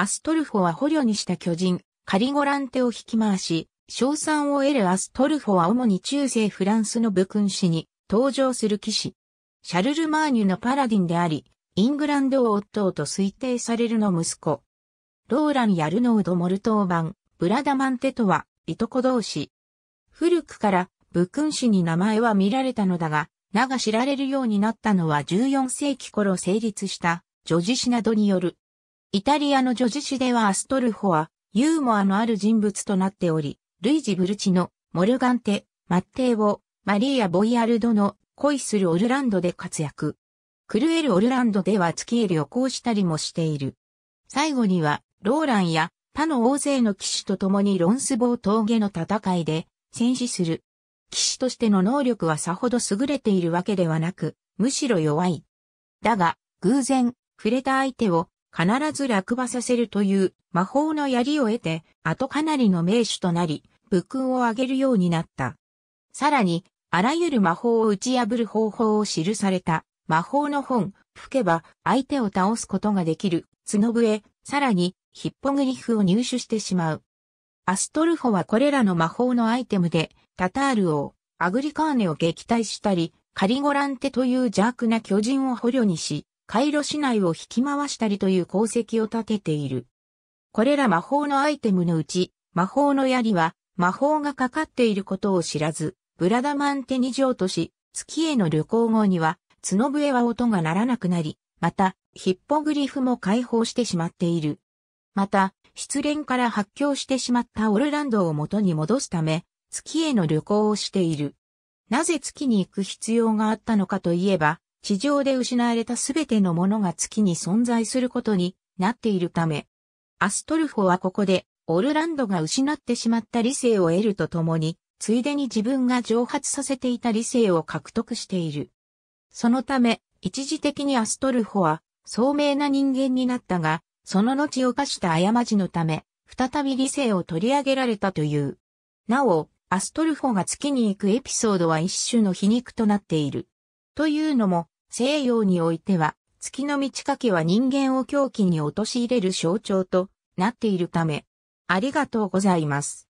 アストルフォは捕虜にした巨人、カリゴランテを引き回し、賞賛を得るアストルフォは主に中世フランスの武勲史に登場する騎士。シャルル・マーニュのパラディンであり、イングランド王夫と推定されるの息子。ローラン・ヤルノード・モルトーバン、ブラダマンテとは、いとこ同士。古くから、武勲史に名前は見られたのだが、名が知られるようになったのは14世紀頃成立した、女ジ氏などによるイタリアの女子誌ではアストルホはユーモアのある人物となっており、ルイジ・ブルチのモルガンテ、マッテーをマリーア・ボイアルドの恋するオルランドで活躍。クルエル・オルランドでは月へ旅行したりもしている。最後には、ローランや他の大勢の騎士と共にロンスボー峠の戦いで戦死する。騎士としての能力はさほど優れているわけではなく、むしろ弱い。だが、偶然、触れた相手を必ず落馬させるという魔法の槍を得て、後かなりの名手となり、武勲を上げるようになった。さらに、あらゆる魔法を打ち破る方法を記された魔法の本、吹けば相手を倒すことができる角笛、さらにヒッポグリフを入手してしまう。アストルホはこれらの魔法のアイテムで、タタール王、アグリカーネを撃退したり、カリゴランテという邪悪な巨人を捕虜にし、カイロ市内を引き回したりという功績を立てている。これら魔法のアイテムのうち、魔法の槍は、魔法がかかっていることを知らず、ブラダマンテニ城とし、月への旅行後には、角笛は音が鳴らなくなり、また、ヒッポグリフも解放してしまっている。また、失恋から発狂してしまったオルランドを元に戻すため、月への旅行をしている。なぜ月に行く必要があったのかといえば、地上で失われたすべてのものが月に存在することになっているため、アストルフォはここで、オルランドが失ってしまった理性を得るとともに、ついでに自分が蒸発させていた理性を獲得している。そのため、一時的にアストルフォは、聡明な人間になったが、その後犯した過ちのため、再び理性を取り上げられたという。なお、アストルフォが月に行くエピソードは一種の皮肉となっている。というのも、西洋においては、月の満ち欠けは人間を狂気に陥れる象徴となっているため、ありがとうございます。